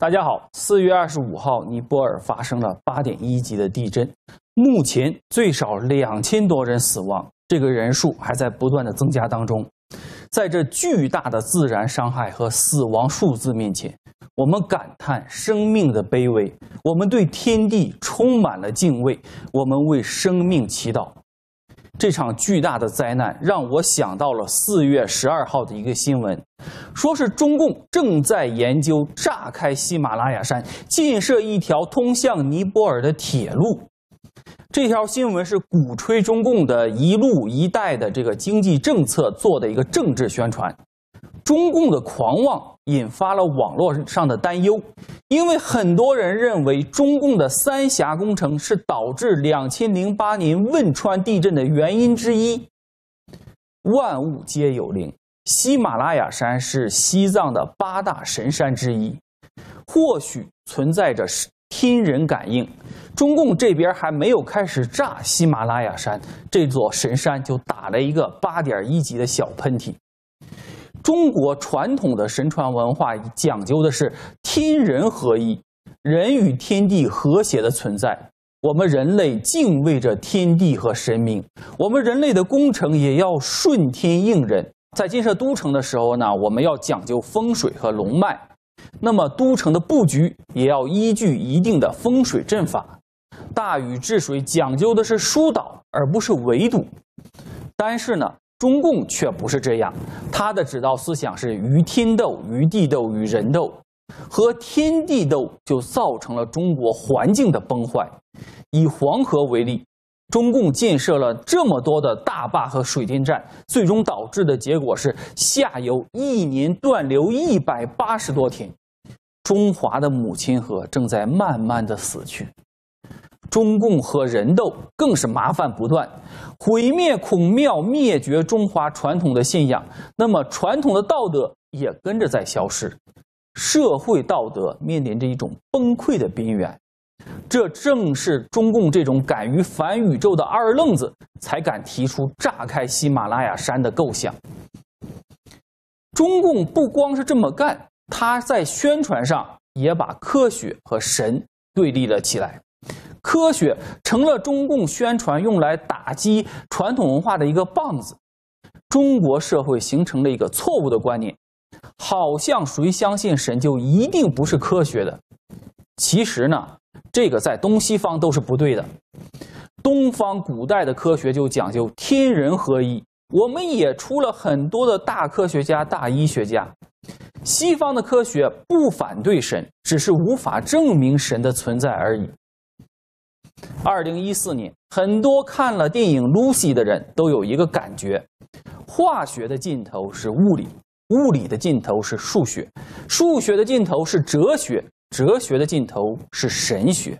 大家好，四月二十五号，尼泊尔发生了八点一级的地震，目前最少两千多人死亡，这个人数还在不断的增加当中。在这巨大的自然伤害和死亡数字面前，我们感叹生命的卑微，我们对天地充满了敬畏，我们为生命祈祷。这场巨大的灾难让我想到了四月十二号的一个新闻，说是中共正在研究炸开喜马拉雅山，建设一条通向尼泊尔的铁路。这条新闻是鼓吹中共的一路一带的这个经济政策做的一个政治宣传。中共的狂妄引发了网络上的担忧，因为很多人认为中共的三峡工程是导致两千零八年汶川地震的原因之一。万物皆有灵，喜马拉雅山是西藏的八大神山之一，或许存在着天人感应。中共这边还没有开始炸喜马拉雅山这座神山，就打了一个八点一级的小喷嚏。中国传统的神传文化讲究的是天人合一，人与天地和谐的存在。我们人类敬畏着天地和神明，我们人类的工程也要顺天应人。在建设都城的时候呢，我们要讲究风水和龙脉，那么都城的布局也要依据一定的风水阵法。大禹治水讲究的是疏导，而不是围堵。但是呢。中共却不是这样，他的指导思想是与天斗、与地斗、与人斗，和天地斗就造成了中国环境的崩坏。以黄河为例，中共建设了这么多的大坝和水电站，最终导致的结果是下游一年断流一百八十多天，中华的母亲河正在慢慢的死去。中共和人斗更是麻烦不断，毁灭孔庙，灭绝中华传统的信仰，那么传统的道德也跟着在消失，社会道德面临着一种崩溃的边缘。这正是中共这种敢于反宇宙的二愣子才敢提出炸开喜马拉雅山的构想。中共不光是这么干，他在宣传上也把科学和神对立了起来。科学成了中共宣传用来打击传统文化的一个棒子，中国社会形成了一个错误的观念，好像谁相信神就一定不是科学的。其实呢，这个在东西方都是不对的。东方古代的科学就讲究天人合一，我们也出了很多的大科学家、大医学家。西方的科学不反对神，只是无法证明神的存在而已。二零一四年，很多看了电影《Lucy》的人都有一个感觉：化学的尽头是物理，物理的尽头是数学，数学的尽头是哲学，哲学的尽头是神学。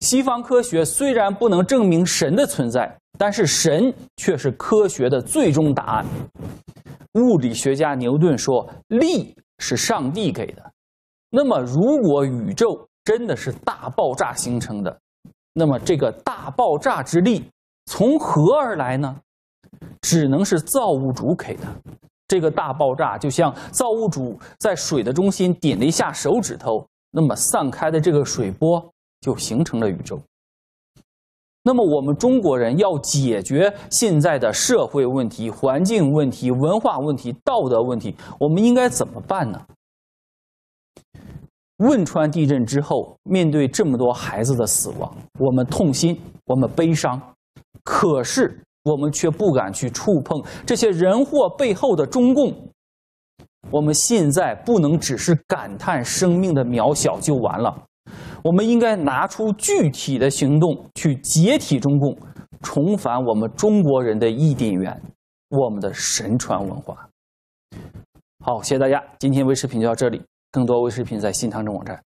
西方科学虽然不能证明神的存在，但是神却是科学的最终答案。物理学家牛顿说：“力是上帝给的。”那么，如果宇宙真的是大爆炸形成的？那么这个大爆炸之力从何而来呢？只能是造物主给的。这个大爆炸就像造物主在水的中心点了一下手指头，那么散开的这个水波就形成了宇宙。那么我们中国人要解决现在的社会问题、环境问题、文化问题、道德问题，我们应该怎么办呢？汶川地震之后，面对这么多孩子的死亡，我们痛心，我们悲伤，可是我们却不敢去触碰这些人祸背后的中共。我们现在不能只是感叹生命的渺小就完了，我们应该拿出具体的行动去解体中共，重返我们中国人的易经园，我们的神传文化。好，谢谢大家，今天微视频就到这里。更多微视频在新长征网站。